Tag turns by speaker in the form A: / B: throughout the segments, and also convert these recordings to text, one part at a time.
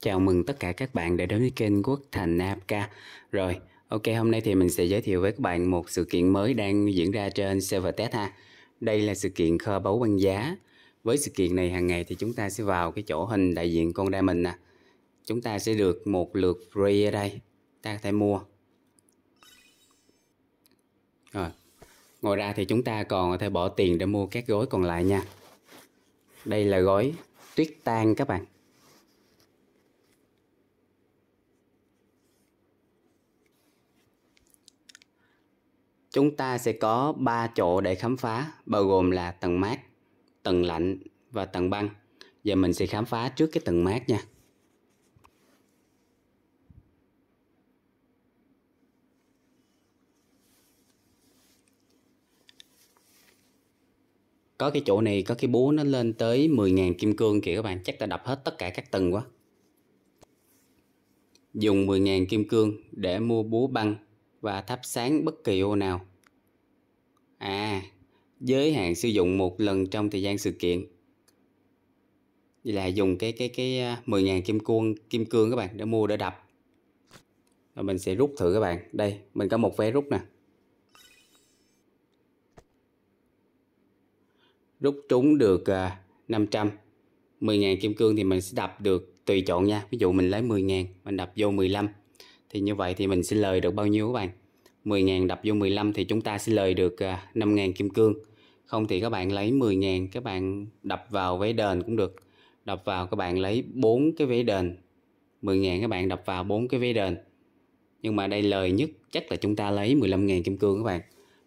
A: Chào mừng tất cả các bạn đã đến với kênh Quốc Thành Apca. Rồi, ok hôm nay thì mình sẽ giới thiệu với các bạn một sự kiện mới đang diễn ra trên server test ha. Đây là sự kiện kho báu băng giá. Với sự kiện này hàng ngày thì chúng ta sẽ vào cái chỗ hình đại diện con diamond nè. Chúng ta sẽ được một lượt free ở đây. Ta có thể mua. Rồi. Ngoài ra thì chúng ta còn có thể bỏ tiền để mua các gói còn lại nha. Đây là gói tuyết tan các bạn Chúng ta sẽ có 3 chỗ để khám phá, bao gồm là tầng mát, tầng lạnh và tầng băng. Giờ mình sẽ khám phá trước cái tầng mát nha. Có cái chỗ này có cái búa nó lên tới 10.000 kim cương kìa các bạn, chắc ta đập hết tất cả các tầng quá. Dùng 10.000 kim cương để mua búa băng và thắp sáng bất kỳ ô nào à giới hạn sử dụng một lần trong thời gian sự kiện Vậy là dùng cái cái cái 10.000 à, kim cương kim cương các bạn để mua để đập rồi mình sẽ rút thử các bạn đây mình có một vé rút nè rút trúng được 500 à, 10.000 kim cương thì mình sẽ đập được tùy chọn nha ví dụ mình lấy 10.000 mình đập vô 15 thì như vậy thì mình sẽ lời được bao nhiêu các bạn 10.000 đập vô 15 thì chúng ta sẽ lời được 5.000 à, kim cương không thì các bạn lấy 10.000 các bạn đập vào vé đền cũng được đập vào các bạn lấy 4 cái vé đền 10.000 các bạn đập vào 4 cái vé đền nhưng mà đây lời nhất chắc là chúng ta lấy 15.000 kim cương các bạn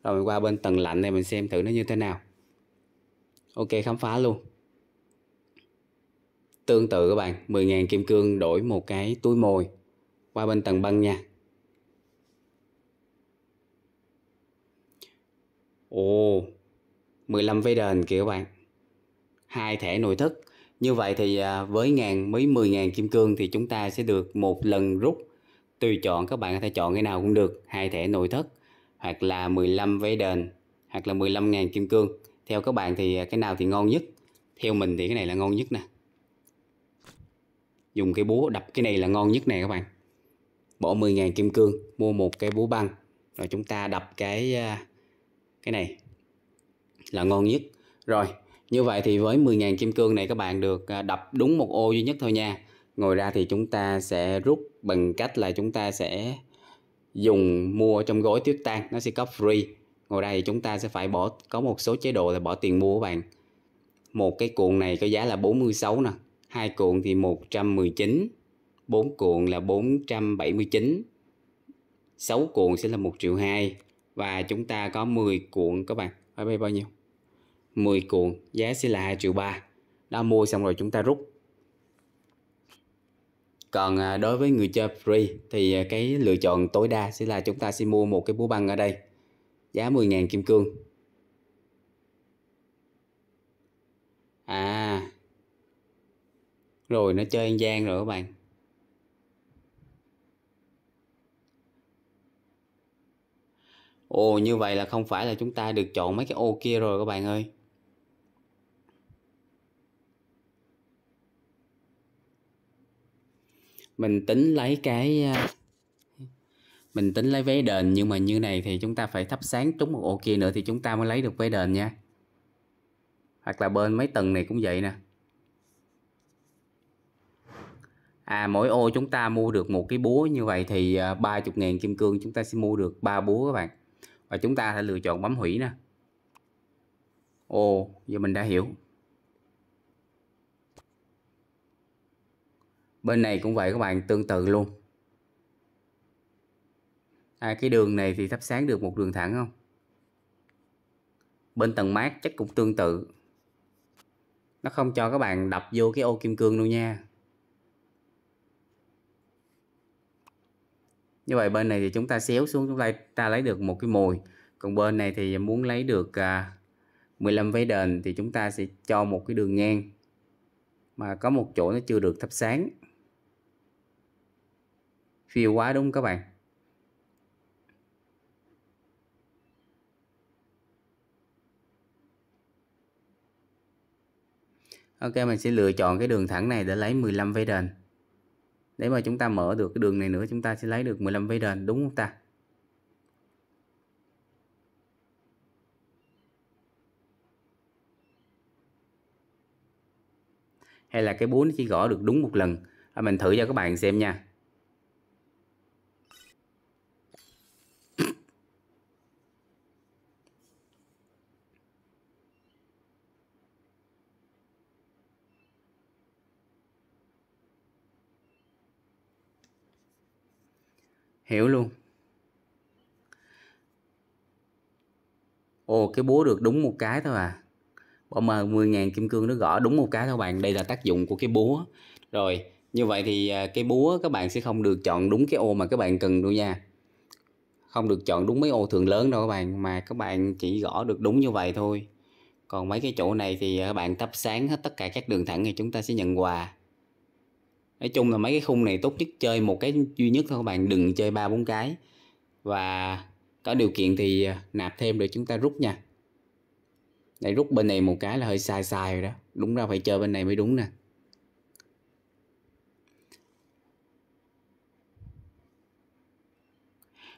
A: rồi mình qua bên tầng lạnh này mình xem thử nó như thế nào ok khám phá luôn tương tự các bạn 10.000 kim cương đổi một cái túi mồi qua bên tầng băng nha Ồ, 15 vé đền kìa các bạn. Hai thẻ nội thất. Như vậy thì à, với ngàn mấy 10 ngàn kim cương thì chúng ta sẽ được một lần rút tùy chọn các bạn có thể chọn cái nào cũng được hai thẻ nội thất hoặc là 15 vé đền hoặc là 15 ngàn kim cương theo các bạn thì à, cái nào thì ngon nhất theo mình thì cái này là ngon nhất nè dùng cái búa đập cái này là ngon nhất nè các bạn bỏ 10 ngàn kim cương mua một cái búa băng rồi chúng ta đập cái à, cái này là ngon nhất rồi như vậy thì với 10.000 kim cương này các bạn được à, đập đúng một ô duy nhất thôi nha ngồi ra thì chúng ta sẽ rút bằng cách là chúng ta sẽ dùng mua trong gói tuyết tan nó sẽ có free ngồi ra thì chúng ta sẽ phải bỏ có một số chế độ là bỏ tiền mua các bạn một cái cuộn này có giá là 46 nè hai cuộn thì 119 4 cuộn là 479 6 cuộn sẽ là 1 triệu 2 và chúng ta có 10 cuộn các bạn phải bay bao nhiêu 10 cuộn giá sẽ là 2 triệu 3 đã mua xong rồi chúng ta rút còn à, đối với người chơi free thì à, cái lựa chọn tối đa sẽ là chúng ta sẽ mua một cái búa băng ở đây giá 10.000 kim cương à rồi nó chơi an giang rồi các bạn Ồ như vậy là không phải là chúng ta được chọn mấy cái ô kia rồi các bạn ơi Mình tính lấy cái à, Mình tính lấy vé đền nhưng mà như này thì chúng ta phải thắp sáng trúng một ô kia nữa thì chúng ta mới lấy được vé đền nha Hoặc là bên mấy tầng này cũng vậy nè À mỗi ô chúng ta mua được một cái búa như vậy thì 30.000 à, kim cương chúng ta sẽ mua được 3 búa các bạn và chúng ta sẽ lựa chọn bấm hủy nè ồ giờ mình đã hiểu bên này cũng vậy các bạn tương tự luôn à, cái đường này thì thắp sáng được một đường thẳng không bên tầng mát chắc cũng tương tự nó không cho các bạn đập vô cái ô kim cương đâu nha như vậy bên này thì chúng ta xéo xuống chúng ta, lấy được một cái mùi còn bên này thì muốn lấy được à, 15 váy đền thì chúng ta sẽ cho một cái đường ngang mà có một chỗ nó chưa được thắp sáng phiêu quá đúng các bạn Ok mình sẽ lựa chọn cái đường thẳng này để lấy 15 váy đền để mà chúng ta mở được cái đường này nữa chúng ta sẽ lấy được 15 vây đền đúng không ta hay là cái búa chỉ gõ được đúng một lần à, mình thử cho các bạn xem nha hiểu luôn ồ cái búa được đúng một cái thôi à bỏ mờ 10.000 kim cương nó gõ đúng một cái thôi bạn đây là tác dụng của cái búa rồi như vậy thì à, cái búa các bạn sẽ không được chọn đúng cái ô mà các bạn cần đâu nha không được chọn đúng mấy ô thường lớn đâu các bạn mà các bạn chỉ gõ được đúng như vậy thôi còn mấy cái chỗ này thì à, các bạn thắp sáng hết tất cả các đường thẳng thì chúng ta sẽ nhận quà nói chung là mấy cái khung này tốt nhất chơi một cái duy nhất thôi các bạn đừng chơi ba bốn cái và có điều kiện thì à, nạp thêm để chúng ta rút nha đây rút bên này một cái là hơi sai sai rồi đó đúng ra phải chơi bên này mới đúng nè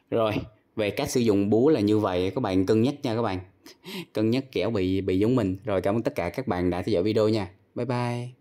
A: rồi về cách sử dụng búa là như vậy các bạn cân nhắc nha các bạn cân nhắc kẻo bị bị giống mình rồi cảm ơn tất cả các bạn đã theo dõi video nha bye bye